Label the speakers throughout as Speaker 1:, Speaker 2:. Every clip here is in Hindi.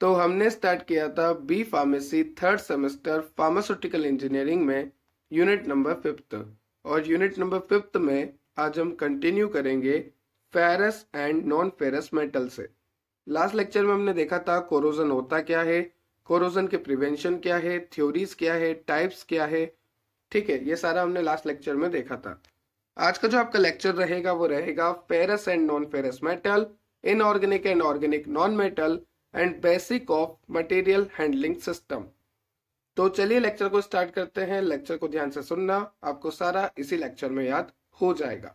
Speaker 1: तो हमने स्टार्ट किया था B pharmacy third semester pharmaceutical engineering में यूनिट नंबर फिफ्थ और यूनिट नंबर फिफ्थ में आज हम कंटिन्यू करेंगे ferrous and non ferrous metal से लास्ट लेक्चर में हमने देखा था कोरोजन होता क्या है कोरोजन के प्रिवेंशन क्या है थ्योरीज क्या है टाइप्स क्या है ठीक है ये सारा हमने लास्ट लेक्चर में देखा था आज का जो आपका लेक्चर रहेगा वो रहेगा ferrous and non ferrous metal inorganic and organic non metal and basic of material handling system तो चलिए लेक्चर को स्टार्ट करते हैं लेक्चर को ध्यान से सुनना आपको सारा इसी लेक्चर में याद हो जाएगा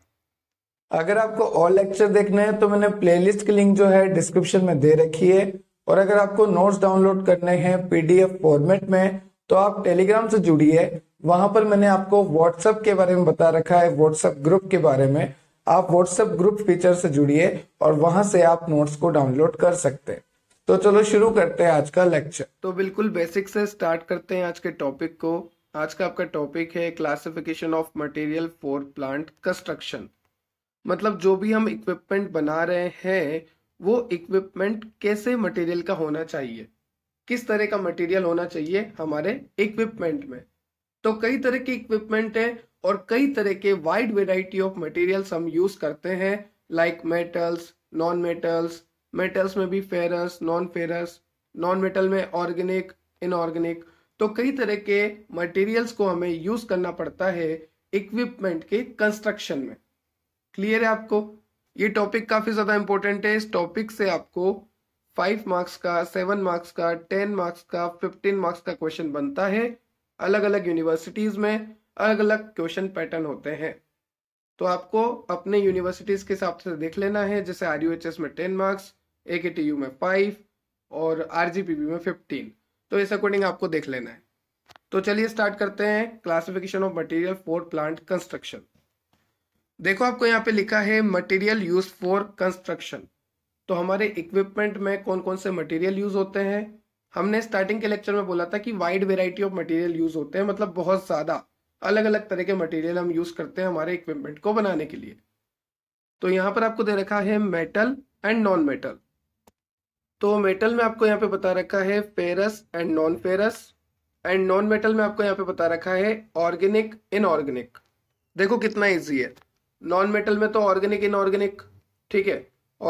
Speaker 1: अगर आपको और लेक्चर देखने हैं तो मैंने प्लेलिस्ट की लिंक जो है डिस्क्रिप्शन में दे रखी है और अगर आपको नोट्स डाउनलोड करने हैं पीडीएफ फॉर्मेट में तो आप टेलीग्राम से जुड़िए वहां पर मैंने आपको व्हाट्सएप के बारे में बता रखा है व्हाट्सएप ग्रुप के बारे में आप व्हाट्सएप ग्रुप फीचर से जुड़िए और वहां से आप नोट्स को डाउनलोड कर सकते हैं तो चलो शुरू करते हैं आज का लेक्चर तो बिल्कुल बेसिक से स्टार्ट करते हैं आज के टॉपिक को आज का आपका टॉपिक है classification of material for plant construction मतलब जो भी हम इक्विपमेंट बना रहे हैं वो इक्विपमेंट कैसे मटेरियल का होना चाहिए किस तरह का मटेरियल होना चाहिए हमारे इक्विपमेंट में तो कई तरह के इक्विपमेंट है और कई तरह के वाइड वेराइटी ऑफ मटेरियल्स हम यूज करते हैं like metals non metals metals में भी ferrous non ferrous non metal में ऑर्गेनिक इनऑर्गेनिक तो कई तरह के मटेरियल्स को हमें यूज करना पड़ता है इक्विपमेंट के कंस्ट्रक्शन में क्लियर है आपको ये टॉपिक काफी ज्यादा इंपॉर्टेंट है इस टॉपिक से आपको फाइव मार्क्स का सेवन मार्क्स का टेन मार्क्स का फिफ्टीन मार्क्स का क्वेश्चन बनता है अलग अलग यूनिवर्सिटीज में अलग अलग क्वेश्चन पैटर्न होते हैं तो आपको अपने यूनिवर्सिटीज के हिसाब से देख लेना है जैसे आर में ten marks A K T U में फाइव और आर जी पी में फिफ्टीन तो इस अकॉर्डिंग आपको देख लेना है तो चलिए स्टार्ट करते हैं classification of material for plant construction देखो आपको यहाँ पे लिखा है मटेरियल यूज फॉर कंस्ट्रक्शन तो हमारे इक्विपमेंट में कौन कौन से मटेरियल यूज होते हैं हमने स्टार्टिंग के लेक्चर में बोला था कि wide variety of material use होते हैं मतलब बहुत ज्यादा अलग अलग तरह के मटेरियल हम यूज करते हैं हमारे इक्विपमेंट को बनाने के लिए तो यहाँ पर आपको दे रखा है मेटल एंड नॉन मेटल तो मेटल में आपको यहाँ पे बता रखा है ferrous and non ferrous and non metal में आपको यहाँ पे बता रखा है ऑर्गेनिक इनऑर्गेनिक देखो कितना इजी है नॉन मेटल में तो ऑर्गेनिक इनऑर्गेनिक ठीक है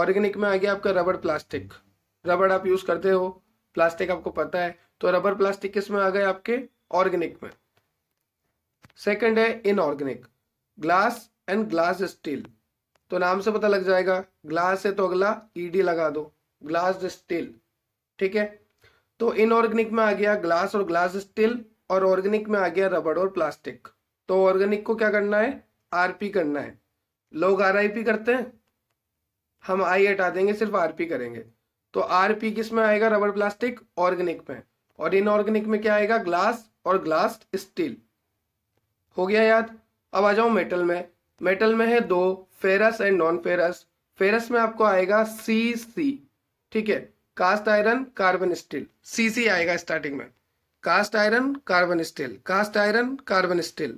Speaker 1: ऑर्गेनिक में आ गया आपका रबड़ प्लास्टिक रबड़ आप यूज करते हो प्लास्टिक आपको पता है तो रबड़ प्लास्टिक किस में आ गए आपके ऑर्गेनिक में सेकेंड है inorganic glass and glass steel तो नाम से पता लग जाएगा ग्लास है तो अगला ईडी e लगा दो ग्लास स्टील ठीक है तो इनऑर्गेनिक में आ गया ग्लास और ग्लास स्टील और ऑर्गेनिक में आ गया रबड़ और प्लास्टिक तो ऑर्गेनिक को क्या करना है आरपी करना है लोग आरआईपी करते हैं हम आई हटा देंगे सिर्फ आरपी करेंगे तो आरपी किस में आएगा रबड़ प्लास्टिक ऑर्गेनिक में और इनऑर्गेनिक में क्या आएगा ग्लास और ग्लास स्टील हो गया याद अब आ जाओ मेटल में मेटल में है दो ferrous and non ferrous ferrous में आपको आएगा सी सी ठीक है cast iron carbon steel CC आएगा स्टार्टिंग में cast iron carbon steel cast iron carbon steel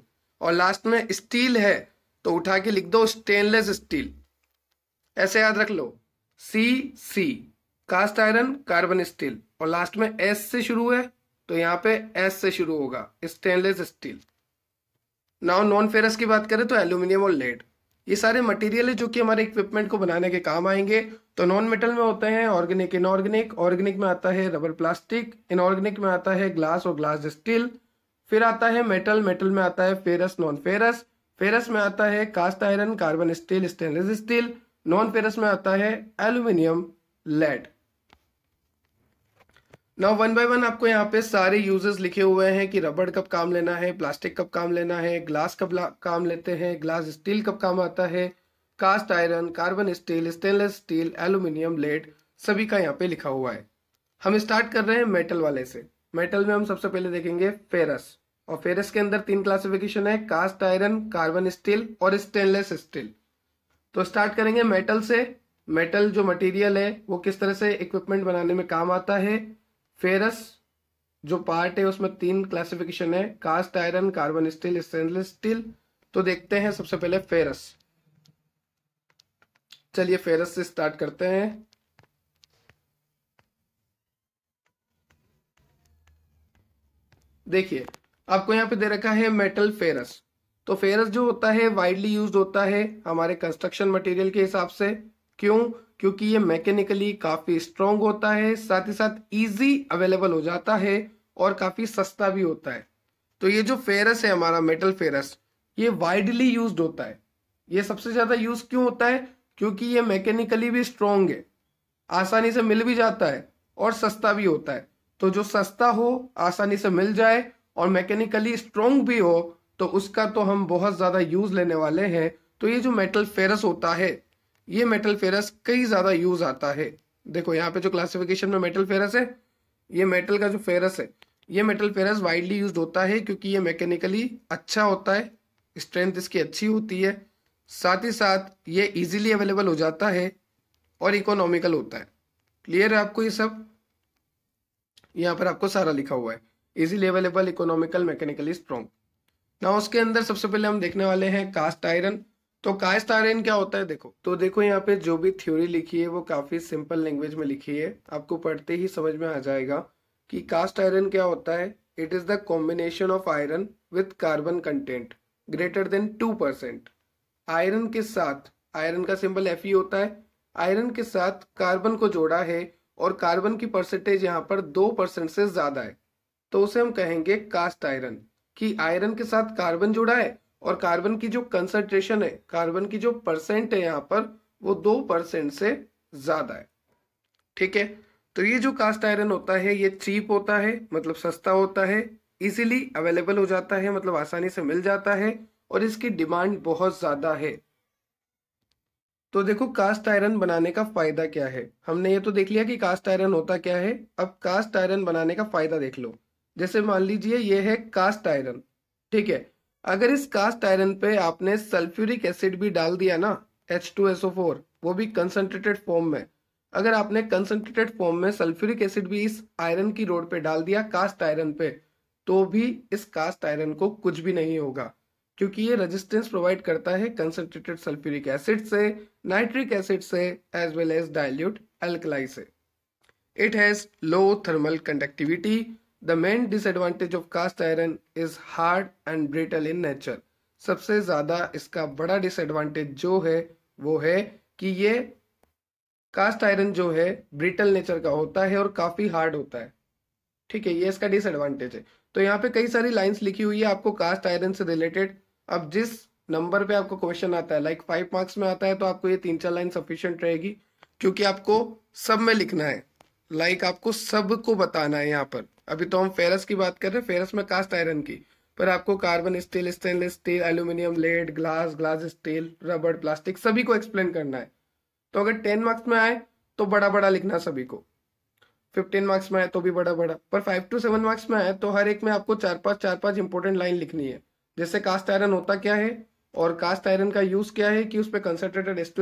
Speaker 1: और लास्ट में स्टील है तो उठा के लिख दो स्टेनलेस स्टील ऐसे याद रख लो C C cast iron carbon steel और लास्ट में एस से शुरू है तो यहाँ पे एस से शुरू होगा stainless steel now non ferrous की बात करें तो एल्यूमिनियम और लेड ये सारे मटेरियल है जो कि हमारे इक्विपमेंट को बनाने के काम आएंगे तो नॉन मेटल में होते हैं ऑर्गेनिक इनऑर्गेनिक ऑर्गेनिक में आता है रबर प्लास्टिक इनऑर्गेनिक में आता है ग्लास और ग्लास स्टील फिर आता है मेटल मेटल में आता है फेरस नॉन फेरस फेरस में आता है cast iron carbon steel stainless steel non ferrous में आता है aluminium lead now one by one आपको यहाँ पे सारे यूजेस लिखे हुए हैं कि रबड़ कब काम लेना है प्लास्टिक कब काम लेना है ग्लास कब काम लेते हैं ग्लास स्टील कब काम आता है cast iron carbon steel stainless steel aluminium lead सभी का यहाँ पे लिखा हुआ है हम स्टार्ट कर रहे हैं मेटल वाले से मेटल में हम सबसे पहले देखेंगे फेरस और फेरस के अंदर तीन क्लासिफिकेशन है कास्ट आयरन कार्बन स्टील और स्टेनलेस स्टील तो स्टार्ट करेंगे मेटल से मेटल जो मटेरियल है वो किस तरह से इक्विपमेंट बनाने में काम आता है फेरस जो पार्ट है उसमें तीन क्लासिफिकेशन है cast iron carbon steel stainless steel तो देखते हैं सबसे पहले फेरस चलिए फेरस से स्टार्ट करते हैं देखिए आपको यहां पे दे रखा है मेटल फेरस तो फेरस जो होता है वाइडली यूज होता है हमारे कंस्ट्रक्शन मटेरियल के हिसाब से क्यों क्योंकि ये मैकेनिकली काफ़ी स्ट्रॉन्ग होता है साथ ही साथ ईजी अवेलेबल हो जाता है और काफ़ी सस्ता भी होता है तो ये जो फेरस है हमारा मेटल फेरस ये वाइडली यूज होता है ये सबसे ज़्यादा यूज़ क्यों होता है क्योंकि ये मैकेनिकली भी स्ट्रोंग है आसानी से मिल भी जाता है और सस्ता भी होता है तो जो सस्ता हो आसानी से मिल जाए और मैकेनिकली स्ट्रोंग भी हो तो उसका तो हम बहुत ज़्यादा यूज़ लेने वाले हैं तो ये जो मेटल फेरस होता है ये मेटल फेरस कई ज़्यादा यूज आता है देखो यहाँ पे जो क्लासिफिकेशन में मेटल फेरस है ये मेटल का जो फेरस है ये मेटल फेरस वाइडली यूज होता है क्योंकि ये मैकेनिकली अच्छा होता है स्ट्रेंथ इसकी अच्छी होती है साथ ही साथ ये इजीली अवेलेबल हो जाता है और इकोनॉमिकल होता है क्लियर है आपको ये सब यहाँ पर आपको सारा लिखा हुआ है easily available economical mechanically strong ना उसके अंदर सबसे पहले हम देखने वाले हैं कास्ट आयरन तो काय स्टारेन क्या होता है देखो तो देखो यहाँ पे जो भी थ्योरी लिखी है वो काफ़ी सिंपल लैंग्वेज में लिखी है आपको पढ़ते ही समझ में आ जाएगा कि कास्ट आयरन क्या होता है it is the combination of iron with carbon content greater than two percent iron के साथ आयरन का सिंबल एफ होता है आयरन के साथ कार्बन को जोड़ा है और कार्बन की परसेंटेज यहाँ पर दो परसेंट से ज़्यादा है तो उसे हम कहेंगे कास्ट आयरन कि आयरन के साथ कार्बन जुड़ा है और कार्बन की जो कंसंट्रेशन है कार्बन की जो परसेंट है यहाँ पर वो दो परसेंट से ज़्यादा है ठीक है तो ये जो कास्ट आयरन होता है ये चीप होता है मतलब सस्ता होता है इजीली अवेलेबल हो जाता है मतलब आसानी से मिल जाता है और इसकी डिमांड बहुत ज़्यादा है तो देखो कास्ट आयरन बनाने का फायदा क्या है हमने ये तो देख लिया कि कास्ट आयरन होता क्या है अब कास्ट आयरन बनाने का फायदा देख लो जैसे मान लीजिए ये है कास्ट आयरन ठीक है अगर इस कास्ट आयरन पे आपने सल्फ्यूरिक एसिड भी डाल दिया ना एच टू एस फोर वो भी कंसनट्रेटेड फॉर्म में अगर आपने कंसनट्रेटेड फॉर्म में सल्फ्यूरिक एसिड भी इस आयरन की रोड पे डाल दिया कास्ट आयरन पे तो भी इस कास्ट आयरन को कुछ भी नहीं होगा क्योंकि ये रेजिस्टेंस प्रोवाइड करता है कंसनट्रेटेड सल्फ्यूरिक एसिड से नाइट्रिक एसिड से as well as dilute alkali से it has low thermal conductivity the main disadvantage of cast iron is hard and brittle in nature सबसे ज़्यादा इसका बड़ा डिसएडवांटेज जो है वो है कि ये कास्ट आयरन जो है ब्रिटल नेचर का होता है और काफ़ी हार्ड होता है ठीक है ये इसका डिसएडवांटेज है तो यहाँ पे कई सारी लाइंस लिखी हुई है आपको कास्ट आयरन से रिलेटेड अब जिस नंबर पे आपको क्वेश्चन आता है लाइक फाइव मार्क्स में आता है तो आपको ये तीन चार लाइन सफिशियंट रहेगी क्योंकि आपको सब में लिखना है लाइक like आपको सब को बताना है यहाँ पर अभी तो हम फेरस की बात कर रहे हैं फेरस में कास्ट आयरन की पर आपको carbon steel stainless steel aluminium lead glass glass steel रबड़ प्लास्टिक सभी को एक्सप्लेन करना है तो अगर टेन मार्क्स में आए तो बड़ा बड़ा लिखना सभी को फिफ्टीन मार्क्स में आए तो भी बड़ा बड़ा पर फाइव टू सेवन मार्क्स में आए तो हर एक में आपको चार पाँच चार पाँच इंपॉर्टेंट लाइन लिखनी है जैसे कास्ट आयरन होता क्या है और कास्ट आयरन का यूज क्या है कि उस पर कंसनट्रेटेड एस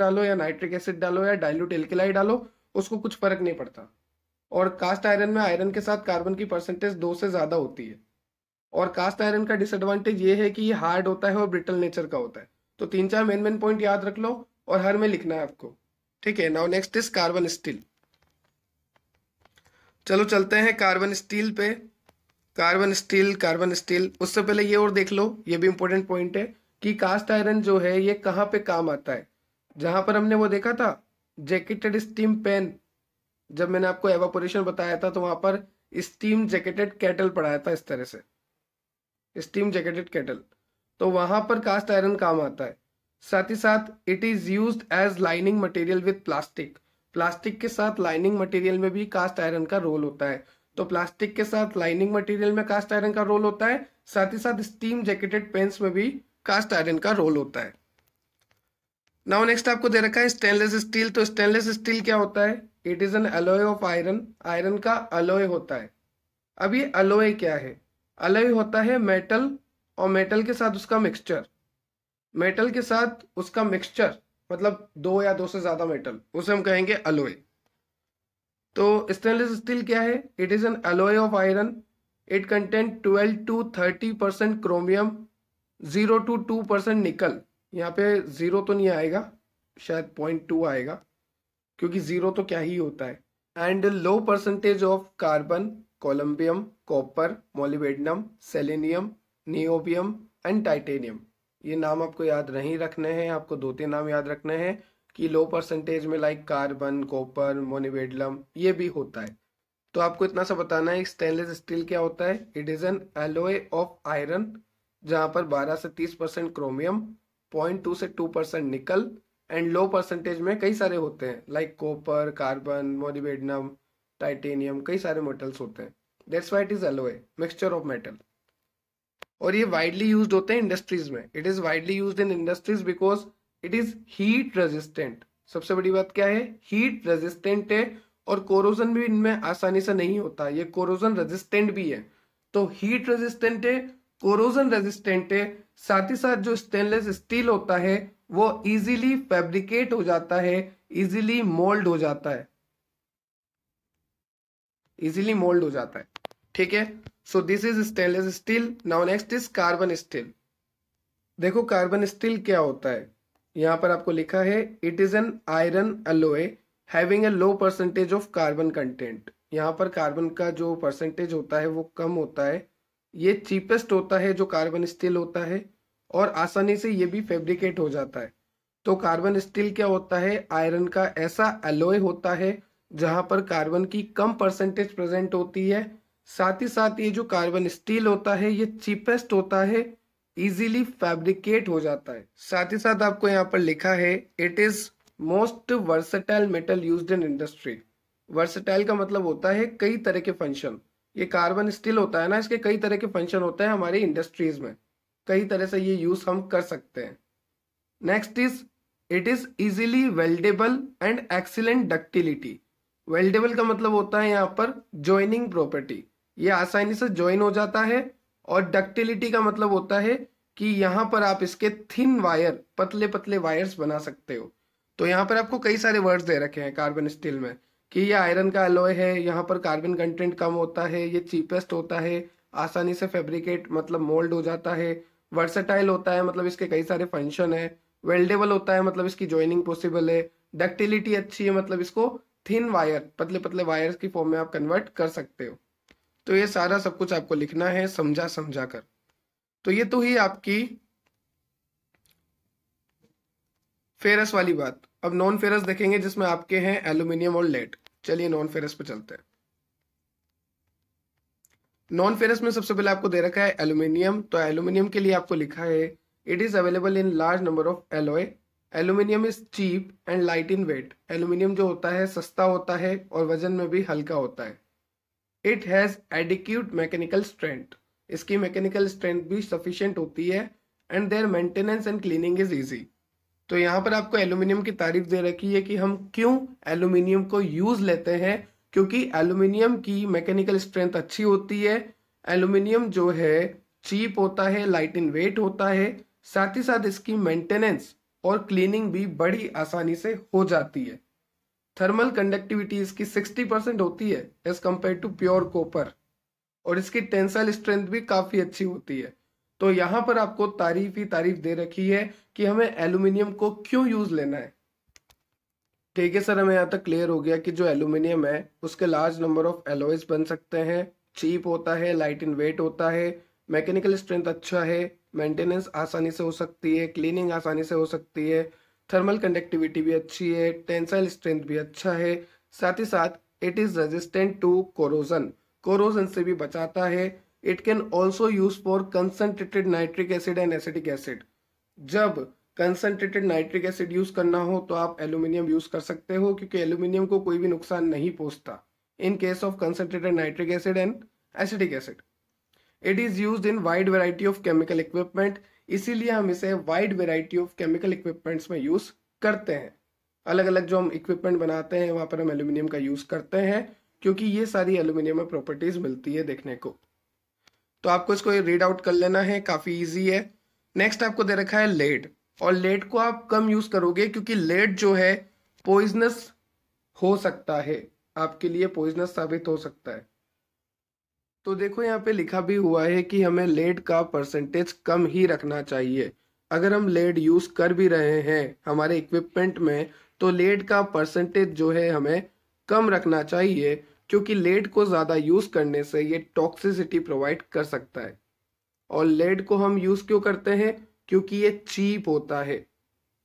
Speaker 1: डालो या नाइट्रिक एसिड डालो या डायलूट एल्केलाई डालो उसको कुछ फर्क नहीं पड़ता और कास्ट आयरन में आयरन के साथ कार्बन की परसेंटेज दो से ज़्यादा होती है और कास्ट आयरन का डिसएडवांटेज ये है कि ये हार्ड होता है और ब्रिटल नेचर का होता है तो तीन चार मेन मेन पॉइंट याद रख लो और हर में लिखना है आपको ठीक है now next is carbon steel चलो चलते हैं कार्बन स्टील पे कार्बन स्टील कार्बन स्टील उससे पहले ये और देख लो ये भी इंपॉर्टेंट पॉइंट है कि कास्ट आयरन जो है ये कहाँ पे काम आता है जहां पर हमने वो देखा था जैकेटेड स्टीम पेन जब मैंने आपको एवापोरेशन बताया था तो वहां पर स्टीम जैकेटेड कैटल पढ़ाया था इस तरह से स्टीम जैकेटेड कैटल तो वहां पर कास्ट आयरन काम आता है साथ ही साथ it is use as lining material with plastic plastic के साथ लाइनिंग मटेरियल में भी कास्ट आयरन का रोल होता है तो प्लास्टिक के साथ लाइनिंग मटेरियल में कास्ट आयरन का रोल होता है साथ ही साथ स्टीम जैकेटेड पेंस में भी कास्ट आयरन का रोल होता है नाउ नेक्स्ट आपको दे रखा है स्टेनलेस स्टील तो स्टेनलेस स्टील क्या होता है it is an alloy of iron iron का अलोय होता है अब ये अलोय क्या है अलोय होता है मेटल और मेटल के साथ उसका मिक्सचर मेटल के साथ उसका मिक्सचर मतलब दो या दो से ज़्यादा मेटल उसे हम कहेंगे अलोय तो स्टेनलेस स्टील क्या है it is an alloy of iron it content twelve to thirty percent chromium zero to two percent nickel यहाँ पे ज़ीरो तो नहीं आएगा शायद पॉइंट टू आएगा क्योंकि जीरो तो क्या ही होता है and low percentage of carbon columbium copper molybdenum selenium niobium and titanium ये नाम आपको याद नहीं रखने हैं आपको दो तीन नाम याद रखने हैं कि लो परसेंटेज में लाइक कार्बन कॉपर मोनिबेडलम ये भी होता है तो आपको इतना सा बताना है स्टेनलेस स्टील क्या होता है it is an alloy of iron जहां पर 12 से 30 परसेंट क्रोमियम पॉइंट टू से 2 परसेंट निकल एंड लो परसेंटेज में कई सारे होते हैं like copper carbon molybdenum titanium कई सारे मेटल्स होते हैं that's why it is alloy mixture of metal और ये वाइडली यूज होते हैं इंडस्ट्रीज में it is widely use in industries because it is heat resistant सबसे बड़ी बात क्या है हीट रेजिस्टेंट है और कोरोजन भी इनमें आसानी से नहीं होता ये कोरोजन रेजिस्टेंट भी है तो हीट रेजिस्टेंट है कोरोजन रेजिस्टेंट है साथ ही साथ जो स्टेनलेस स्टील होता है वो इजीली फैब्रिकेट हो जाता है इजीली मोल्ड हो जाता है इजीली मोल्ड हो जाता है ठीक है so this is stainless steel now next is carbon steel देखो कार्बन स्टील क्या होता है यहां पर आपको लिखा है it is an iron alloy having a low percentage of carbon content यहां पर कार्बन का जो परसेंटेज होता है वो कम होता है ये चीपेस्ट होता है जो कार्बन स्टील होता है और आसानी से ये भी फेब्रिकेट हो जाता है तो कार्बन स्टील क्या होता है आयरन का ऐसा एलोय होता है जहां पर कार्बन की कम परसेंटेज प्रेजेंट होती है साथ ही साथ ये जो कार्बन स्टील होता है ये चीपेस्ट होता है इजीली फैब्रिकेट हो जाता है साथ ही साथ आपको यहाँ पर लिखा है it is most versatile metal use in industry versatile का मतलब होता है कई तरह के फंक्शन ये कार्बन स्टील होता है ना इसके कई तरह के फंक्शन होते हैं हमारी इंडस्ट्रीज में कई तरह से ये यूज हम कर सकते हैं next is it is easily weldable and excellent ductility weldable का मतलब होता है यहाँ पर ज्वाइनिंग प्रॉपर्टी ये आसानी से ज्वाइन हो जाता है और डक्टिलिटी का मतलब होता है कि यहाँ पर आप इसके थिन वायर पतले पतले वायर्स बना सकते हो तो यहाँ पर आपको कई सारे वर्ड्स दे रखे हैं कार्बन स्टील में कि ये आयरन का एलोय है यहाँ पर कार्बन कंटेंट कम होता है ये चीपेस्ट होता है आसानी से फेब्रिकेट मतलब मोल्ड हो जाता है वर्सेटाइल होता है मतलब इसके कई सारे फंक्शन है वेल्डेबल होता है मतलब इसकी ज्वाइनिंग पॉसिबल है डक्टिलिटी अच्छी है मतलब इसको थिन वायर पतले पतले वायर्स की फॉर्म में आप कन्वर्ट कर सकते हो तो ये सारा सब कुछ आपको लिखना है समझा समझा कर तो ये तो ही आपकी फेरस वाली बात अब नॉन फेरस देखेंगे जिसमें आपके हैं एल्यूमिनियम और लेड चलिए नॉन फेरस पे चलते हैं नॉन फेरस में सबसे पहले आपको दे रखा है एल्यूमिनियम तो एल्यूमिनियम के लिए आपको लिखा है it is available in large number of alloy aluminium is cheap and light in weight aluminium जो होता है सस्ता होता है और वजन में भी हल्का होता है it has adequate mechanical strength इसकी मैकेनिकल स्ट्रेंथ भी सफिशेंट होती है and their maintenance and cleaning is easy तो यहाँ पर आपको एल्यूमिनियम की तारीफ दे रखी है कि हम क्यों एल्यूमिनियम को यूज़ लेते हैं क्योंकि एलुमिनियम की मैकेनिकल स्ट्रेंथ अच्छी होती है एलुमिनियम जो है चीप होता है लाइट इन वेट होता है साथ ही साथ इसकी मेंटेनेंस और क्लीनिंग भी बड़ी आसानी से हो जाती है थर्मल कंडक्टिविटी इसकी 60 परसेंट होती है as compare to pure copper और इसकी टेंसल स्ट्रेंथ भी काफ़ी अच्छी होती है तो यहाँ पर आपको तारीफ ही तारीफ दे रखी है कि हमें एल्यूमिनियम को क्यों यूज़ लेना है ठीक है सर हमें यहाँ तक क्लियर हो गया कि जो एल्यूमिनियम है उसके लार्ज नंबर ऑफ एलोइज बन सकते हैं चीप होता है लाइट इन वेट होता है मैकेनिकल स्ट्रेंथ अच्छा है मेंटेनेंस आसानी से हो सकती है क्लीनिंग आसानी से हो सकती है थर्मल कंडक्टिविटी भी अच्छी है टेंसाइल स्ट्रेंथ भी अच्छा है साथ ही साथ it is resistant to corrosion corrosion से भी बचाता है it can also use for concentrated nitric acid and acetic acid जब कंसनट्रेटेड नाइट्रिक एसिड यूज़ करना हो तो आप एल्यूमिनियम यूज़ कर सकते हो क्योंकि एल्यूमिनियम को कोई भी नुकसान नहीं पहुंचता in case of concentrated nitric acid and acidic acid it is use in wide variety of chemical equipment इसीलिए हम इसे wide variety of chemical equipments में यूज़ करते हैं अलग अलग जो हम इक्विपमेंट बनाते हैं वहां पर हम एल्यूमिनियम का यूज़ करते हैं क्योंकि ये सारी एल्यूमिनियम में प्रॉपर्टीज़ मिलती है देखने को तो आपको इसको रीड आउट कर लेना है काफ़ी ईजी है नेक्स्ट आपको दे रखा है लेड और लेड को आप कम यूज करोगे क्योंकि लेड जो है पॉइजनस हो सकता है आपके लिए पॉइजनस साबित हो सकता है तो देखो यहाँ पे लिखा भी हुआ है कि हमें लेड का परसेंटेज कम ही रखना चाहिए अगर हम लेड यूज कर भी रहे हैं हमारे इक्विपमेंट में तो लेड का परसेंटेज जो है हमें कम रखना चाहिए क्योंकि लेड को ज़्यादा यूज़ करने से ये टॉक्सिसिटी प्रोवाइड कर सकता है और लेड को हम यूज़ क्यों करते हैं क्योंकि ये चीप होता है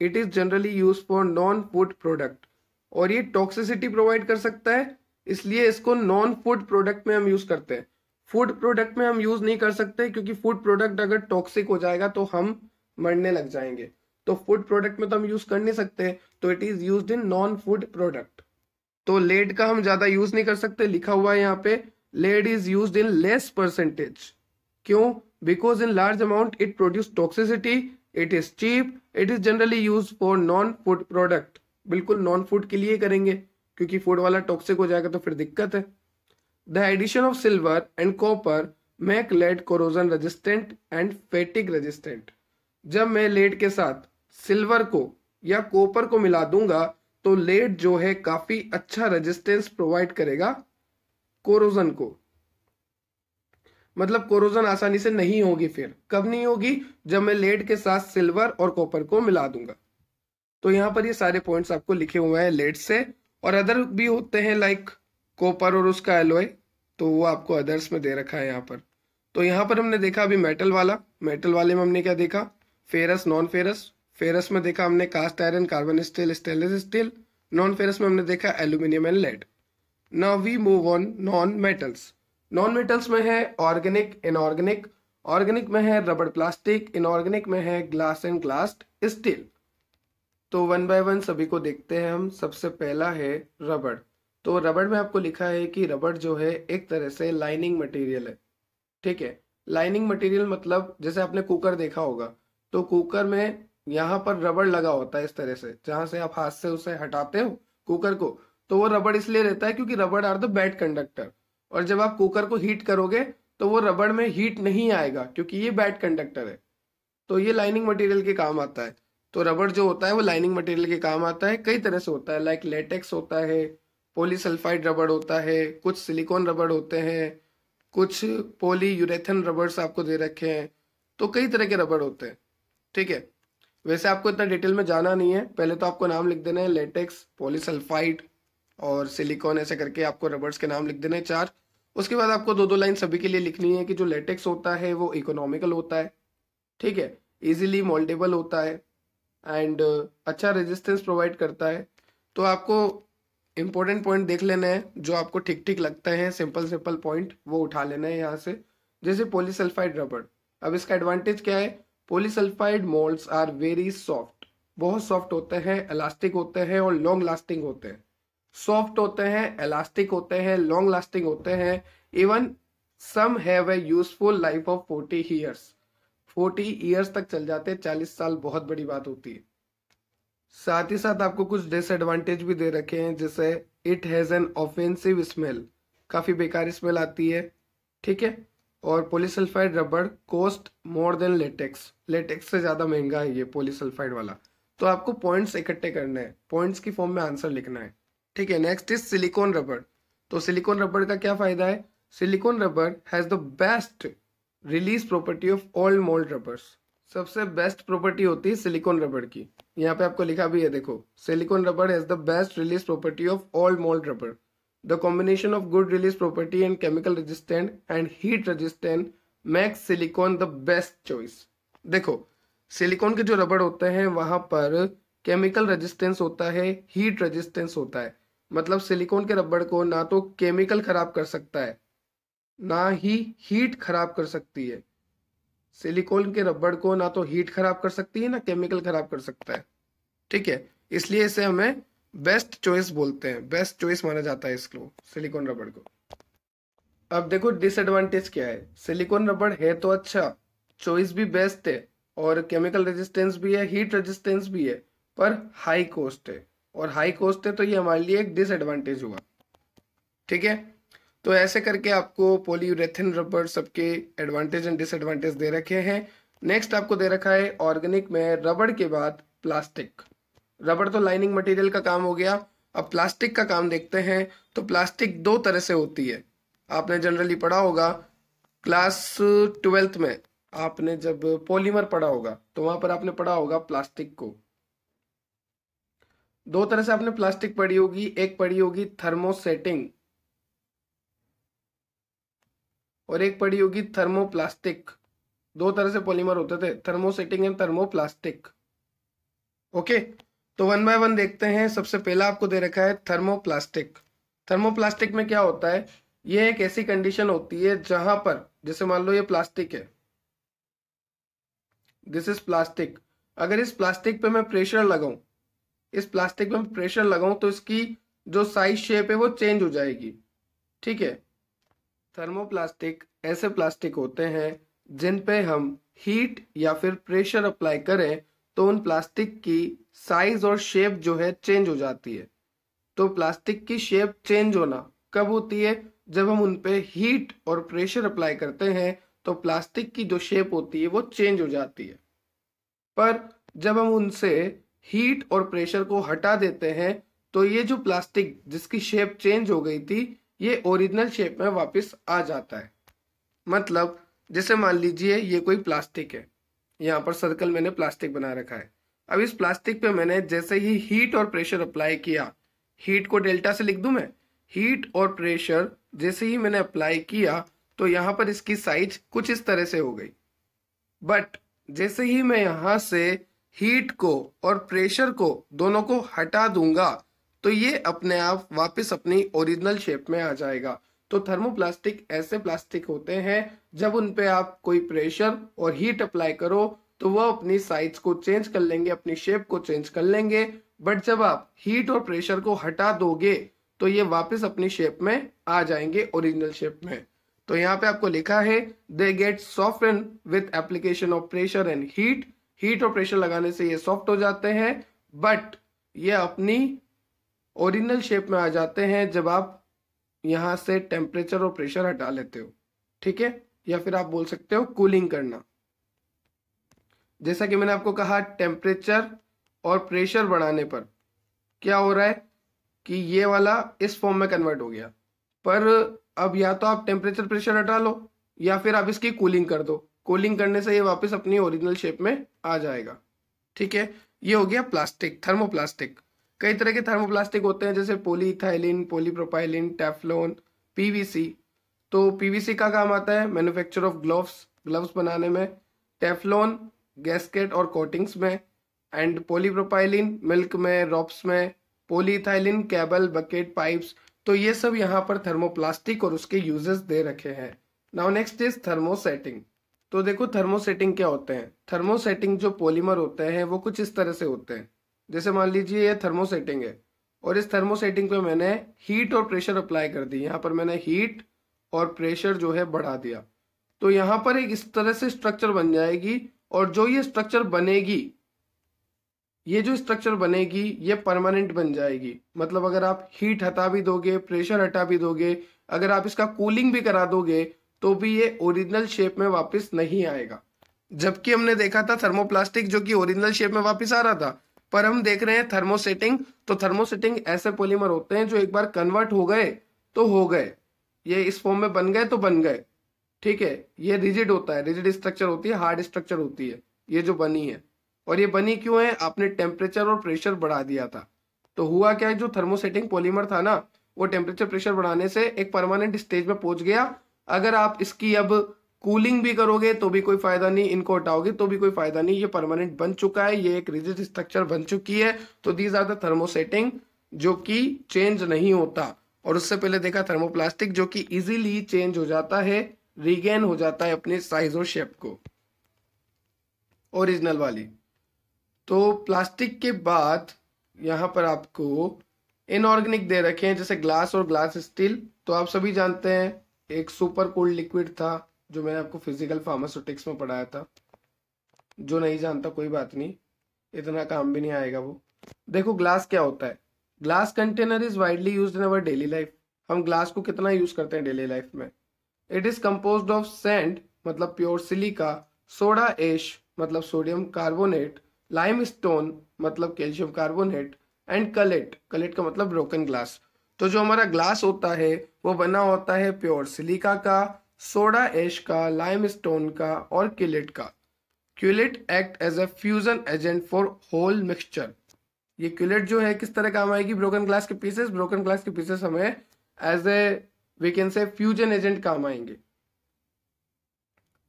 Speaker 1: it is generally use for non food product और ये टॉक्सिसिटी प्रोवाइड कर सकता है इसलिए इसको नॉन फूड प्रोडक्ट में हम यूज़ करते हैं फूड प्रोडक्ट में हम यूज़ नहीं कर सकते क्योंकि फूड प्रोडक्ट अगर टॉक्सिक हो जाएगा तो हम मरने लग जाएंगे तो फूड प्रोडक्ट में तो हम यूज़ कर नहीं सकते तो it is use in non food product तो लेड का हम ज़्यादा यूज़ नहीं कर सकते लिखा हुआ है यहाँ पे lead is use in less percentage क्यों because in large amount it produce toxicity it is cheap it is generally used for non food product बिल्कुल नॉन फूड के लिए करेंगे क्योंकि फूड वाला टॉक्सिक हो जाएगा तो फिर दिक्कत है the addition of silver and copper make lead corrosion resistant and fatigue resistant जब मैं लेड के साथ सिल्वर को या कॉपर को मिला दूंगा तो लेड जो है काफी अच्छा रेजिस्टेंस प्रोवाइड करेगा कोरोजन को मतलब कोरोजन आसानी से नहीं होगी फिर कब नहीं होगी जब मैं लेड के साथ सिल्वर और कॉपर को मिला दूंगा तो यहाँ पर ये सारे पॉइंट्स आपको लिखे हुए हैं लेड से और अदर भी होते हैं लाइक कॉपर और उसका एलोय तो वो आपको अदर्स में दे रखा है यहाँ पर तो यहाँ पर हमने देखा अभी मेटल वाला मेटल वाले में हमने क्या देखा फेरस नॉन फेरस फेरस में देखा हमने cast iron carbon steel stainless steel non ferrous में हमने देखा aluminium and lead now we move on non metals non metals में है ऑर्गेनिक इनऑर्गेनिक ऑर्गेनिक में है रबड़ प्लास्टिक इनऑर्गेनिक में है ग्लास एंड ग्लास्ट स्टील तो वन बाय वन सभी को देखते हैं हम सबसे पहला है रबड़ तो रबड़ में आपको लिखा है कि रबड़ जो है एक तरह से लाइनिंग मटेरियल है ठीक है लाइनिंग मटेरियल मतलब जैसे आपने कुकर देखा होगा तो कुकर में यहाँ पर रबड़ लगा होता है इस तरह से जहां से आप हाथ से उसे हटाते हो कुकर को तो वो रबड़ इसलिए रहता है क्योंकि रबड़ आर द बैड कंडक्टर और जब आप कुकर को हीट करोगे तो वो रबड़ में हीट नहीं आएगा क्योंकि ये बैड कंडक्टर है तो ये लाइनिंग मटेरियल के काम आता है तो रबड़ जो होता है वो लाइनिंग मटेरियल के काम आता है कई तरह से होता है लाइक लेटेक्स होता है पोलीसल्फाइड रबड़ होता है कुछ सिलिकॉन रबड़ होते हैं कुछ पोली यूरेथन रबड़ आपको दे रखे हैं तो कई तरह के रबड़ होते हैं ठीक है वैसे आपको इतना डिटेल में जाना नहीं है पहले तो आपको नाम लिख देना है लेटेक्स पोलीसल्फाइड और सिलिकॉन ऐसे करके आपको रबर्स के नाम लिख देने चार उसके बाद आपको दो दो लाइन सभी के लिए लिखनी है कि जो लेटेक्स होता है वो इकोनॉमिकल होता है ठीक है इजीली मोल्डेबल होता है एंड uh, अच्छा रेजिस्टेंस प्रोवाइड करता है तो आपको इम्पोर्टेंट पॉइंट देख लेना है जो आपको ठीक ठीक लगता है सिंपल सिंपल पॉइंट वो उठा लेना है यहाँ से जैसे पोलिसल्फाइड रबड़ अब इसका एडवांटेज क्या है polysulphide moulds are very soft बहुत सॉफ्ट होते हैं इलास्टिक होते हैं और लॉन्ग लास्टिंग होते हैं सॉफ्ट होते हैं इलास्टिक होते हैं लॉन्ग लास्टिंग होते हैं even some have a useful life of forty years forty years तक चल जाते हैं चालीस साल बहुत बड़ी बात होती है साथ ही साथ आपको कुछ डिसएडवांटेज भी दे रखे हैं जैसे it has an offensive smell काफ़ी बेकार स्मेल आती है ठीक है और polysulfide rubber cost more than latex latex से ज़्यादा महंगा है ये पोलिसल्फाइड वाला तो आपको पॉइंट्स इकट्ठे करने हैं पॉइंट्स की फॉर्म में आंसर लिखना है ठीक है नेक्स्ट इज सिलिकॉन रबड़ तो सिलिकॉन रबड़ का क्या फायदा है silicone rubber has the best release property of all mould rubbers सबसे बेस्ट प्रॉपर्टी होती है सिलिकॉन रबड़ की यहाँ पे आपको लिखा भी है देखो silicone rubber has the best release property of all mould rubber the combination of good release property and chemical resistant and heat resistant makes silicone the best choice देखो सिलिकॉन के जो रबड़ होते हैं वहां पर केमिकल रेजिस्टेंस होता है हीट रेजिस्टेंस होता है मतलब सिलिकॉन के रबड़ को ना तो केमिकल खराब कर सकता है ना ही हीट खराब कर सकती है सिलिकॉन के रबड़ को ना तो हीट खराब कर सकती है ना केमिकल खराब कर सकता है ठीक है इसलिए इसे हमें बेस्ट चॉइस बोलते हैं बेस्ट चॉइस माना जाता है इसको सिलिकॉन रबड़ को अब देखो डिसएडवांटेज क्या है सिलिकॉन रबड़ है तो अच्छा चॉइस भी बेस्ट है और केमिकल रेजिस्टेंस भी है हीट रेजिस्टेंस भी है पर हाई कॉस्ट है और हाई कॉस्ट है तो ये हमारे लिए एक डिसएडवांटेज हुआ ठीक है तो ऐसे करके आपको पोलियोरेथिन रबर सबके एडवांटेज एंड डिसएडवांटेज दे रखे हैं नेक्स्ट आपको दे रखा है ऑर्गेनिक में रबड़ के बाद प्लास्टिक रबड़ तो लाइनिंग मटेरियल का काम हो गया अब प्लास्टिक का काम देखते हैं तो प्लास्टिक दो तरह से होती है आपने जनरली पढ़ा होगा क्लास ट्वेल्थ में आपने जब पॉलीमर पढ़ा होगा तो वहां पर आपने पढ़ा होगा प्लास्टिक को दो तरह से आपने प्लास्टिक पढ़ी होगी एक पढ़ी होगी थर्मोसेटिंग और एक पढ़ी होगी थर्मोप्लास्टिक दो तरह से पॉलीमर होते थे थर्मोसेटिंग एंड थर्मोप्लास्टिक ओके तो वन बाय वन देखते हैं सबसे पहला आपको दे रखा है थर्मोप्लास्टिक थर्मोप्लास्टिक में क्या होता है ये एक ऐसी कंडीशन होती है जहां पर जैसे मान लो ये प्लास्टिक है दिस इज प्लास्टिक अगर इस प्लास्टिक पे मैं प्रेशर लगाऊं इस प्लास्टिक में प्रेशर लगाऊं तो इसकी जो साइज शेप है वो चेंज हो जाएगी ठीक है थर्मोप्लास्टिक ऐसे प्लास्टिक होते हैं जिन पे हम हीट या फिर प्रेशर अप्लाई करें तो उन प्लास्टिक की साइज और शेप जो है चेंज हो जाती है तो प्लास्टिक की शेप चेंज होना कब होती है जब हम उन पे हीट और प्रेशर अप्लाई करते हैं तो प्लास्टिक की जो शेप होती है वो चेंज हो जाती है पर जब हम उनसे हीट और प्रेशर को हटा देते हैं तो ये जो प्लास्टिक जिसकी शेप चेंज हो गई थी ये ओरिजिनल शेप में वापस आ जाता है मतलब जैसे मान लीजिए ये कोई प्लास्टिक है यहाँ पर सर्कल मैंने प्लास्टिक बना रखा है अब इस प्लास्टिक पे मैंने जैसे ही हीट और प्रेशर अप्लाई किया हीट को डेल्टा से लिख दू मैं हीट और प्रेशर जैसे ही मैंने अप्लाई किया तो यहाँ पर इसकी साइज कुछ इस तरह से हो गई बट जैसे ही मैं यहाँ से हीट को और प्रेशर को दोनों को हटा दूंगा तो ये अपने आप वापस अपनी ओरिजिनल शेप में आ जाएगा तो थर्मोप्लास्टिक ऐसे प्लास्टिक होते हैं जब उन पे आप कोई प्रेशर और हीट अप्लाई करो तो वह अपनी साइज को चेंज कर लेंगे अपनी शेप को चेंज कर लेंगे बट जब आप हीट और प्रेशर को हटा दोगे तो ये वापस अपनी शेप में आ जाएंगे ओरिजिनल शेप में तो यहाँ पे आपको लिखा है they get and with application of pressure and heat heat और प्रेशर लगाने से ये सॉफ्ट हो जाते हैं बट ये अपनी ओरिजिनल शेप में आ जाते हैं जब आप यहाँ से टेम्परेचर और प्रेशर हटा लेते हो ठीक है या फिर आप बोल सकते हो कूलिंग करना जैसा कि मैंने आपको कहा टेम्परेचर और प्रेशर बढ़ाने पर क्या हो रहा है कि ये वाला इस फॉर्म में कन्वर्ट हो गया पर अब या तो आप टेम्परेचर प्रेशर हटा लो या फिर आप इसकी कूलिंग कर दो कोलिंग करने से ये वापस अपनी ओरिजिनल शेप में आ जाएगा ठीक है ये हो गया प्लास्टिक थर्मोप्लास्टिक कई तरह के थर्मोप्लास्टिक होते हैं जैसे पोलीथाइलिन पोलीप्रोपाइलिन टेफलोन पीवीसी तो पीवीसी का काम आता है मैन्युफैक्चर ऑफ ग्लोव्स ग्लव्स बनाने में टेफलोन गैसकेट और कोटिंग्स में एंड पोलीप्रोपाइलिन मिल्क में रॉप्स में पोलीथाइलिन केबल बकेट पाइप्स तो ये सब यहाँ पर थर्मोप्लास्टिक और उसके यूजेस दे रखे हैं नाउ नेक्स्ट इज थर्मोसेटिंग तो देखो थर्मोसेटिंग क्या होते हैं थर्मोसेटिंग जो पॉलीमर होते हैं वो कुछ इस तरह से होते हैं जैसे मान लीजिए ये थर्मोसेटिंग है और इस थर्मोसेटिंग पे मैंने हीट और प्रेशर अप्लाई कर दी यहाँ पर मैंने हीट और प्रेशर जो है बढ़ा दिया तो यहाँ पर एक इस तरह से स्ट्रक्चर बन जाएगी और जो ये स्ट्रक्चर बनेगी ये जो स्ट्रक्चर बनेगी ये परमानेंट बन जाएगी मतलब अगर आप हीट हटा भी दोगे प्रेशर हटा भी दोगे अगर आप इसका कूलिंग भी करा दोगे तो भी ये ओरिजिनल शेप में वापस नहीं आएगा जबकि हमने देखा था थर्मोप्लास्टिक जो कि ओरिजिनल शेप में वापस आ रहा था पर हम देख रहे हैं थर्मोसेटिंग तो थर्मोसेटिंग ऐसे पोलिमर होते हैं जो एक बार कन्वर्ट हो गए तो हो गए ये इस फॉर्म में बन गए तो बन गए ठीक है ये रिजिड होता है रिजिड स्ट्रक्चर होती है हार्ड स्ट्रक्चर होती है ये जो बनी है और ये बनी क्यों है आपने टेम्परेचर और प्रेशर बढ़ा दिया था तो हुआ क्या है जो थर्मोसेटिंग पॉलीमर था ना वो टेम्परेचर प्रेशर बढ़ाने से एक परमानेंट स्टेज में पहुंच गया अगर आप इसकी अब कूलिंग भी करोगे तो भी कोई फायदा नहीं इनको हटाओगे तो भी कोई फायदा नहीं ये परमानेंट बन चुका है ये एक रिजिड स्ट्रक्चर बन चुकी है तो दीज आर द थर्मोसेटिंग जो कि चेंज नहीं होता और उससे पहले देखा थर्मोप्लास्टिक जो कि इजीली चेंज हो जाता है रिगेन हो जाता है अपने साइज और शेप को ओरिजिनल वाली तो प्लास्टिक के बाद यहां पर आपको इनऑर्गेनिक दे रखे हैं जैसे ग्लास और ग्लास स्टील तो आप सभी जानते हैं एक सुपर कोल्ड लिक्विड था जो मैंने आपको फिजिकल फार्मास्यूटिक्स में पढ़ाया था जो नहीं जानता कोई बात नहीं इतना काम भी नहीं आएगा वो देखो ग्लास क्या होता है glass container is widely use in our daily life हम ग्लास को कितना यूज करते हैं डेली लाइफ में it is compose of sand मतलब प्योर सिलिका सोडा एश मतलब सोडियम कार्बोनेट लाइम स्टोन मतलब calcium carbonate and cullet cullet का मतलब ब्रोकन ग्लास तो जो हमारा ग्लास होता है वो बना होता है प्योर सिलिका का सोडा एश का लाइम स्टोन का और क्यूलेट का cullet act as a fusion agent for whole mixture ये क्यूलेट जो है किस तरह काम आएगी ब्रोकन ग्लास के पीसेस ब्रोकन ग्लास के पीसेस हमें as a we can say fusion agent काम आएंगे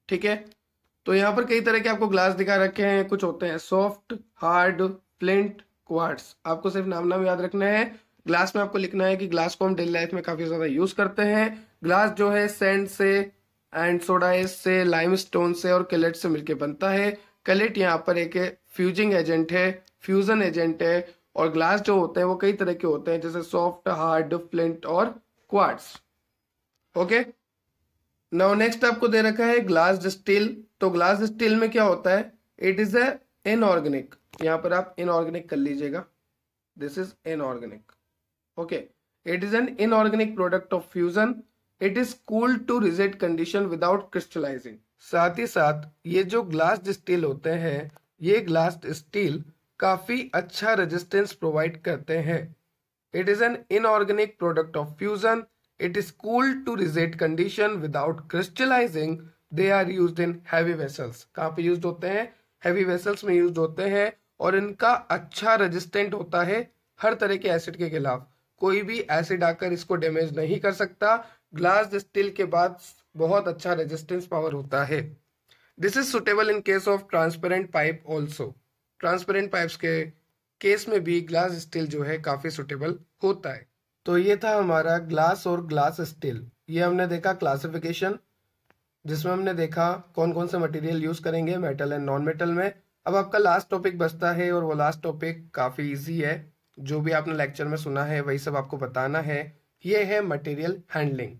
Speaker 1: ठीक है तो यहाँ पर कई तरह के आपको ग्लास दिखा रखे हैं कुछ होते हैं सॉफ्ट हार्ड फ्लिंट क्वार्ट्स आपको सिर्फ नाम नाम याद रखना है ग्लास में आपको लिखना है कि ग्लास को हम डेली लाइफ में काफ़ी ज़्यादा यूज़ करते हैं ग्लास जो है सेंड से एंड सोडा एस से लाइम स्टोन से और कैलेट से मिलकर बनता है कैलेट यहाँ पर एक फ्यूजिंग एजेंट है फ्यूज़न एजेंट है और ग्लास जो होते हैं वो कई तरह के होते हैं जैसे सॉफ्ट हार्ड फ्लिंट और क्वार्ट्स ओके नाउ नेक्स्ट आपको दे रखा है ग्लास स्टील तो ग्लास स्टील में क्या होता है इट इज ए इनऑर्गेनिक यहाँ पर आप इनऑर्गेनिक कर लीजिएगा this is inorganic okay it is an inorganic product of fusion it is cool to rigid condition without crystallising साथ ही साथ ये जो ग्लास स्टील होते हैं ये ग्लास स्टील काफी अच्छा रेजिस्टेंस प्रोवाइड करते हैं it is an inorganic product of fusion it is cool to rigid condition without crystallising they are use in heavy vessels कहाँ पे यूज होते हैं हैवी वेसल्स में यूज होते हैं और इनका अच्छा रेजिस्टेंट होता है हर तरह के एसिड के खिलाफ कोई भी एसिड आकर इसको डैमेज नहीं कर सकता ग्लास स्टील के बाद बहुत अच्छा रेजिस्टेंस पावर होता है this is suitable in case of transparent pipe also transparent pipes के केस में भी ग्लास स्टील जो है काफ़ी सुटेबल होता है तो ये था हमारा ग्लास और ग्लास स्टील ये हमने देखा क्लासिफिकेशन जिसमें हमने देखा कौन कौन से मटेरियल यूज़ करेंगे मेटल एंड नॉन मेटल में अब आपका लास्ट टॉपिक बचता है और वो लास्ट टॉपिक काफ़ी इजी है जो भी आपने लेक्चर में सुना है वही सब आपको बताना है ये है मटेरियल हैंडलिंग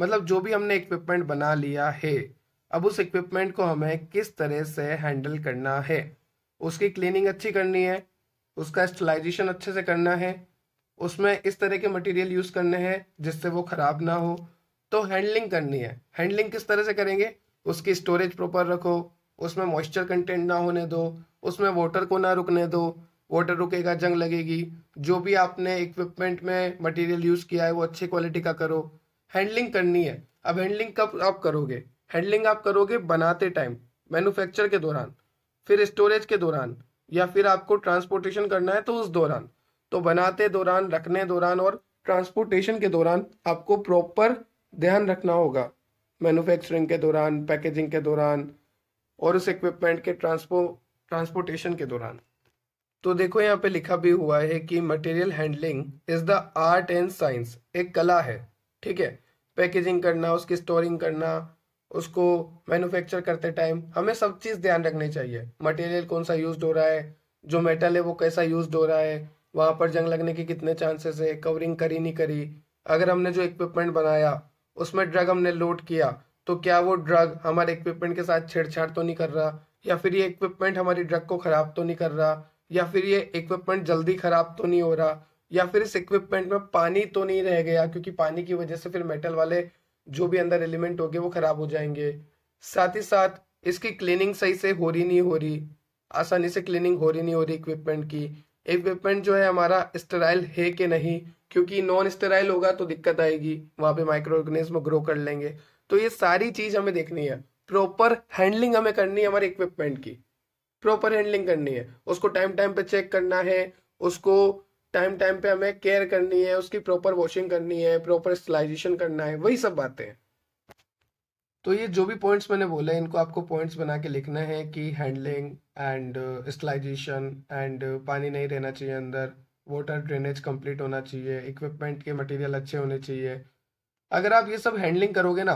Speaker 1: मतलब जो भी हमने इक्विपमेंट बना लिया है अब उस इक्विपमेंट को हमें किस तरह से हैंडल करना है उसकी क्लीनिंग अच्छी करनी है उसका स्टलाइजेशन अच्छे से करना है उसमें इस तरह के मटेरियल यूज़ करने हैं जिससे वो ख़राब ना हो तो हैंडलिंग करनी है हैंडलिंग किस तरह से करेंगे उसकी स्टोरेज प्रॉपर रखो उसमें मॉइस्चर कंटेंट ना होने दो उसमें वाटर को ना रुकने दो वाटर रुकेगा जंग लगेगी जो भी आपने इक्विपमेंट में मटेरियल यूज़ किया है वो अच्छी क्वालिटी का करो हैंडलिंग करनी है अब हैंडलिंग कब आप करोगे हैंडलिंग आप करोगे बनाते टाइम मैन्युफैक्चर के दौरान फिर स्टोरेज के दौरान या फिर आपको ट्रांसपोर्टेशन करना है तो उस दौरान तो बनाते दौरान रखने दौरान और ट्रांसपोर्टेशन के दौरान आपको प्रॉपर ध्यान रखना होगा मैन्युफैक्चरिंग के दौरान पैकेजिंग के दौरान और उस इक्विपमेंट के ट्रांसपो ट्रांसपोर्टेशन के दौरान तो देखो यहाँ पे लिखा भी हुआ है कि material handling is the art and science एक कला है ठीक है पैकेजिंग करना उसकी स्टोरिंग करना उसको मैन्युफैक्चर करते टाइम हमें सब चीज़ ध्यान रखनी चाहिए मटेरियल कौन सा यूज हो रहा है जो मेटल है वो कैसा यूज हो रहा है वहाँ पर जंग लगने के कितने चांसेस है कवरिंग करी नहीं करी अगर हमने जो इक्विपमेंट बनाया उसमें ड्रग हमने लोड किया तो क्या वो ड्रग हमारे इक्विपमेंट के साथ छेड़छाड़ तो नहीं कर रहा या फिर ये इक्विपमेंट हमारी ड्रग को ख़राब तो नहीं कर रहा या फिर ये इक्विपमेंट जल्दी खराब तो नहीं हो रहा या फिर इस इक्विपमेंट में पानी तो नहीं रह गया क्योंकि पानी की वजह से फिर मेटल वाले जो भी अंदर एलिमेंट हो वो खराब हो जाएंगे साथ ही साथ इसकी क्लीनिंग सही से हो रही नहीं हो रही आसानी से क्लीनिंग हो रही नहीं हो रही इक्विपमेंट की इक्विपमेंट जो है हमारा स्टेराइल है कि नहीं क्योंकि नॉन स्टेराइल होगा तो दिक्कत आएगी वहां पे माइक्रो ऑर्गेनिज्म ग्रो कर लेंगे तो ये सारी चीज़ हमें देखनी है प्रॉपर हैंडलिंग हमें करनी है हमारे इक्विपमेंट की प्रॉपर हैंडलिंग करनी है उसको टाइम टाइम पे चेक करना है उसको टाइम टाइम पे हमें केयर करनी है उसकी प्रॉपर वॉशिंग करनी है प्रॉपर स्टलाइजेशन करना है वही सब बातें हैं तो ये जो भी पॉइंट्स मैंने बोले इनको आपको पॉइंट्स बना के लिखना है कि हैंडलिंग एंड स्टलाइजेशन एंड पानी नहीं रहना चाहिए अंदर वाटर ड्रेनेज कंप्लीट होना चाहिए इक्विपमेंट के मटेरियल अच्छे होने चाहिए अगर आप ये सब हैंडलिंग करोगे ना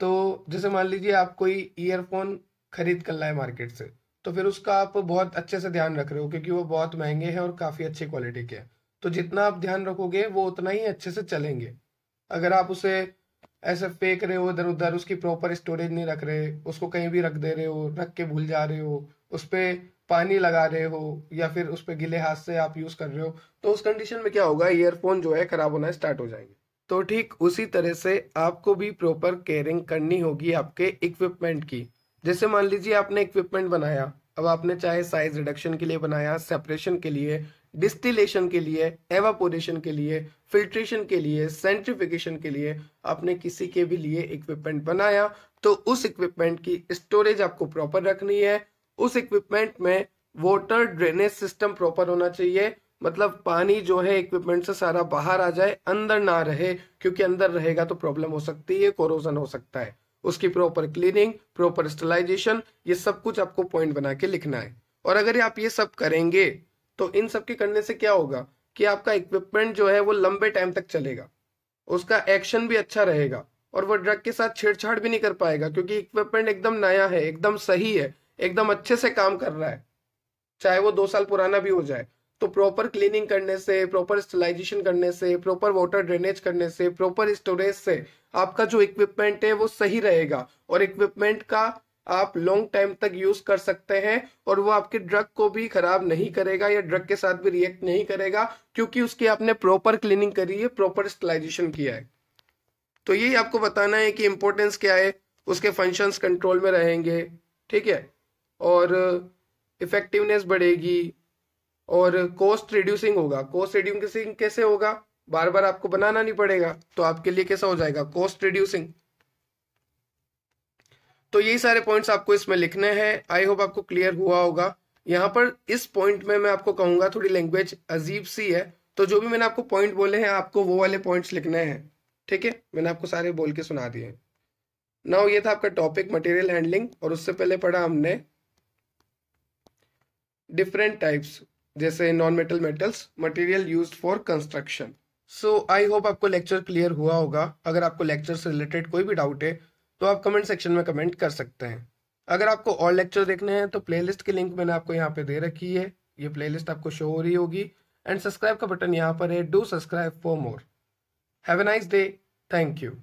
Speaker 1: तो जैसे मान लीजिए आप कोई ईयरफोन खरीद कर लाए मार्केट से तो फिर उसका आप बहुत अच्छे से ध्यान रख रहे हो क्योंकि वो बहुत महंगे हैं और काफ़ी अच्छी क्वालिटी के हैं तो जितना आप ध्यान रखोगे वो उतना ही अच्छे से चलेंगे अगर आप उसे ऐसे फेंक रहे हो इधर उधर उसकी प्रॉपर स्टोरेज नहीं रख रहे उसको कहीं भी रख दे रहे हो रख के भूल जा रहे हो उस पर पानी लगा रहे हो या फिर उस पर गीले हाथ से आप यूज़ कर रहे हो तो उस कंडीशन में क्या होगा ईयरफोन जो है ख़राब होना स्टार्ट हो जाएंगे तो ठीक उसी तरह से आपको भी प्रॉपर केयरिंग करनी होगी आपके इक्विपमेंट की जैसे मान लीजिए आपने इक्विपमेंट बनाया अब आपने चाहे साइज रिडक्शन के लिए बनाया सेपरेशन के लिए डिस्टिलेशन के लिए एवापोरेशन के लिए फिल्ट्रेशन के लिए सेंट्रिफिकेशन के लिए आपने किसी के भी लिए इक्विपमेंट बनाया तो उस इक्विपमेंट की स्टोरेज आपको प्रॉपर रखनी है उस इक्विपमेंट में वॉटर ड्रेनेज सिस्टम प्रॉपर होना चाहिए मतलब पानी जो है इक्विपमेंट से सारा बाहर आ जाए अंदर ना रहे क्योंकि अंदर रहेगा तो प्रॉब्लम हो सकती है कोरोजन हो सकता है उसकी प्रॉपर क्लीनिंग प्रॉपर स्टलाइजेशन ये सब कुछ आपको पॉइंट बना के लिखना है और अगर आप ये सब करेंगे तो इन सब के करने से क्या होगा कि आपका इक्विपमेंट जो है वो लंबे टाइम तक चलेगा उसका एक्शन भी अच्छा रहेगा और वो ड्रग के साथ छेड़छाड़ भी नहीं कर पाएगा क्योंकि इक्विपमेंट एकदम नया है एकदम सही है एकदम अच्छे से काम कर रहा है चाहे वो दो साल पुराना भी हो जाए तो प्रॉपर क्लीनिंग करने से प्रॉपर स्टलाइजेशन करने से प्रॉपर वाटर ड्रेनेज करने से प्रॉपर स्टोरेज से आपका जो इक्विपमेंट है वो सही रहेगा और इक्विपमेंट का आप लॉन्ग टाइम तक यूज कर सकते हैं और वो आपके ड्रग को भी खराब नहीं करेगा या ड्रग के साथ भी रिएक्ट नहीं करेगा क्योंकि उसकी आपने प्रॉपर क्लीनिंग करी है प्रॉपर स्टलाइजेशन किया है तो यही आपको बताना है कि इम्पोर्टेंस क्या है उसके फंक्शंस कंट्रोल में रहेंगे ठीक है और इफेक्टिवनेस बढ़ेगी और कॉस्ट रिड्यूसिंग होगा कॉस्ट रिड्यूसिंग कैसे होगा बार बार आपको बनाना नहीं पड़ेगा तो आपके लिए कैसा हो जाएगा कॉस्ट रिड्यूसिंग तो यही सारे पॉइंट्स आपको इसमें लिखने हैं आई होप आपको क्लियर हुआ होगा यहाँ पर इस पॉइंट में मैं आपको कहूंगा थोड़ी लैंग्वेज अजीब सी है तो जो भी मैंने आपको पॉइंट बोले हैं आपको वो वाले पॉइंट्स लिखने हैं ठीक है मैंने आपको सारे बोल के सुना दिए नाउ ये था आपका टॉपिक मटेरियल हैंडलिंग और उससे पहले पढ़ा हमने डिफरेंट टाइप्स जैसे non metal metals material used for construction so I hope आपको लेक्चर क्लियर हुआ होगा अगर आपको लेक्चर से रिलेटेड कोई भी डाउट है तो आप कमेंट सेक्शन में कमेंट कर सकते हैं अगर आपको और लेक्चर देखने हैं तो प्लेलिस्ट की लिंक मैंने आपको यहाँ पे दे रखी है ये प्लेलिस्ट आपको शो हो रही होगी एंड सब्सक्राइब का बटन यहाँ पर है do subscribe for more have a nice day thank you